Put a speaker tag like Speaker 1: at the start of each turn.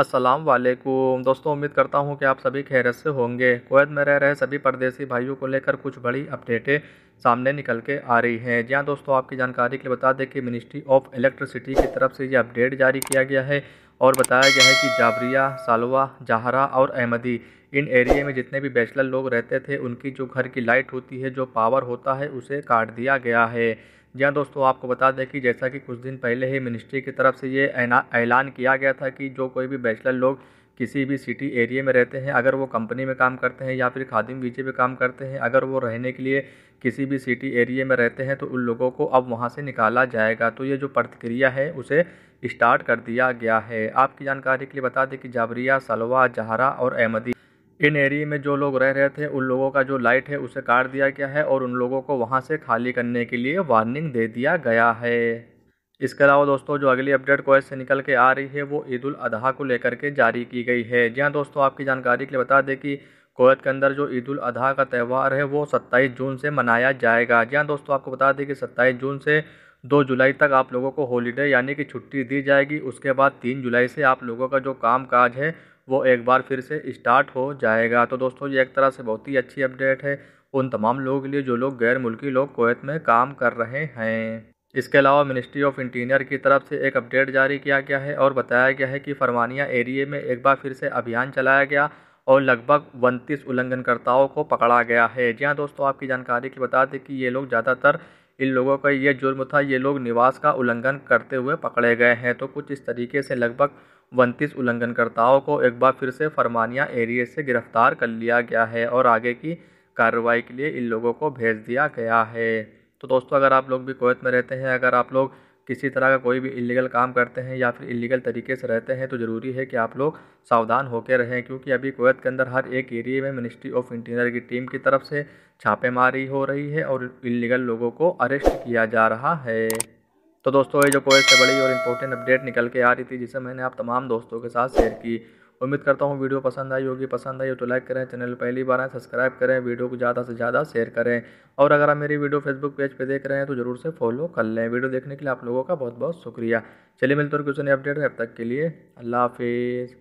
Speaker 1: अस्सलाम वालेकुम दोस्तों उम्मीद करता हूँ कि आप सभी खैरत से होंगे कोवैत में रह रहे सभी परदेसी भाइयों को लेकर कुछ बड़ी अपडेटें सामने निकल के आ रही हैं जी हाँ दोस्तों आपकी जानकारी के लिए बता दें कि मिनिस्ट्री ऑफ इलेक्ट्रिसिटी की तरफ से ये अपडेट जारी किया गया है और बताया गया है कि जाबरिया सालवा जहरा और अहमदी इन एरिए में जितने भी बैचलर लोग रहते थे उनकी जो घर की लाइट होती है जो पावर होता है उसे काट दिया गया है जी हाँ दोस्तों आपको बता दें कि जैसा कि कुछ दिन पहले ही मिनिस्ट्री की तरफ से ये ऐलान किया गया था कि जो कोई भी बैचलर लोग किसी भी सिटी एरिया में रहते हैं अगर वो कंपनी में काम करते हैं या फिर खादिम वीजे पर काम करते हैं अगर वो रहने के लिए किसी भी सिटी एरिया में रहते हैं तो उन लोगों को अब वहाँ से निकाला जाएगा तो ये जो प्रतिक्रिया है उसे स्टार्ट कर दिया गया है आपकी जानकारी के लिए बता दें कि जाबरिया सलवा जहरा और अहमदी इन एरिए में जो लोग रह रहे थे उन लोगों का जो लाइट है उसे काट दिया गया है और उन लोगों को वहाँ से खाली करने के लिए वार्निंग दे दिया गया है इसके अलावा दोस्तों जो अगली अपडेट कोयत से निकल के आ रही है वो ईद उल अजहा को लेकर के जारी की गई है जी हाँ दोस्तों आपकी जानकारी के लिए बता दें कि कोयत के अंदर जो ईद उल अजहा का त्यौहार है वो 27 जून से मनाया जाएगा जी हाँ दोस्तों आपको बता दें कि 27 जून से 2 जुलाई तक आप लोगों को हॉलीडे यानी कि छुट्टी दी जाएगी उसके बाद तीन जुलाई से आप लोगों का जो काम काज है वो एक बार फिर से स्टार्ट हो जाएगा तो दोस्तों ये एक तरह से बहुत ही अच्छी अपडेट है उन तमाम लोगों के लिए जो लोग गैर मुल्की लोग कोत में काम कर रहे हैं इसके अलावा मिनिस्ट्री ऑफ इंटीरियर की तरफ से एक अपडेट जारी किया गया है और बताया गया है कि फरमानिया एरिए में एक बार फिर से अभियान चलाया गया और लगभग उनतीस उल्लंघनकर्ताओं को पकड़ा गया है जी हाँ दोस्तों आपकी जानकारी के लिए बता दें कि ये लोग ज़्यादातर इन लोगों का ये जुर्म था ये लोग निवास का उल्लंघन करते हुए पकड़े गए हैं तो कुछ इस तरीके से लगभग उनतीस उल्लंघनकर्ताओं को एक बार फिर से फरमानिया एरिए से गिरफ्तार कर लिया गया है और आगे की कार्रवाई के लिए इन लोगों को भेज दिया गया है तो दोस्तों अगर आप लोग भी कोवैत में रहते हैं अगर आप लोग किसी तरह का कोई भी इलीगल काम करते हैं या फिर इलीगल तरीके से रहते हैं तो ज़रूरी है कि आप लोग सावधान होकर रहें क्योंकि अभी कोवैत के अंदर हर एक एरिए में मिनिस्ट्री ऑफ इंटीरियर की टीम की तरफ से छापेमारी हो रही है और इलीगल लोगों को अरेस्ट किया जा रहा है तो दोस्तों ये जो कोवैत से बड़ी और इम्पोर्टेंट अपडेट निकल के आ रही थी जिसे मैंने आप तमाम दोस्तों के साथ शेयर की उम्मीद करता हूँ वीडियो पसंद आई होगी पसंद आई हो तो लाइक करें चैनल पहली बार आए सब्सक्राइब करें वीडियो को ज़्यादा से ज़्यादा शेयर करें और अगर आप मेरी वीडियो फेसबुक पेज पर देख रहे हैं तो जरूर से फॉलो कर लें वीडियो देखने के लिए आप लोगों का बहुत बहुत शुक्रिया चलिए मिलते हैं क्वेश्चन अपडेट है अब तक के लिए अल्लाह हाफिज़